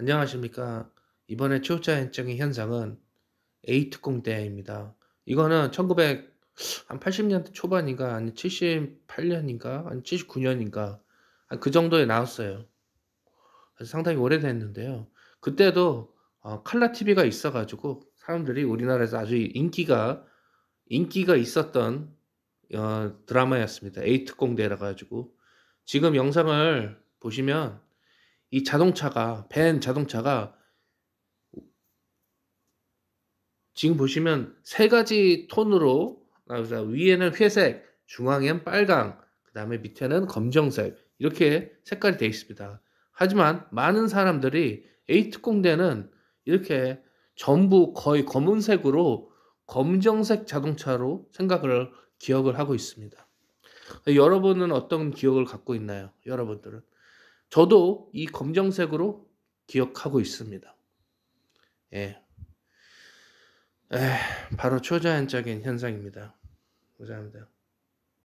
안녕하십니까. 이번에 취업자 인증의 현상은 A특공 대입니다 이거는 1980년대 초반인가, 아니 78년인가, 아니 79년인가, 그 정도에 나왔어요. 상당히 오래됐는데요. 그때도 어, 칼라 TV가 있어가지고 사람들이 우리나라에서 아주 인기가 인기가 있었던 어, 드라마였습니다. 에이특공대라 가지고 지금 영상을 보시면 이 자동차가 벤 자동차가 지금 보시면 세 가지 톤으로 아, 위에는 회색, 중앙엔 빨강, 그 다음에 밑에는 검정색 이렇게 색깔이 되어 있습니다. 하지만 많은 사람들이 에이트공대는 이렇게 전부 거의 검은색으로 검정색 자동차로 생각을 기억을 하고 있습니다. 여러분은 어떤 기억을 갖고 있나요? 여러분들은 저도 이 검정색으로 기억하고 있습니다. 예. 에, 바로 초자연적인 현상입니다. 감사합니다.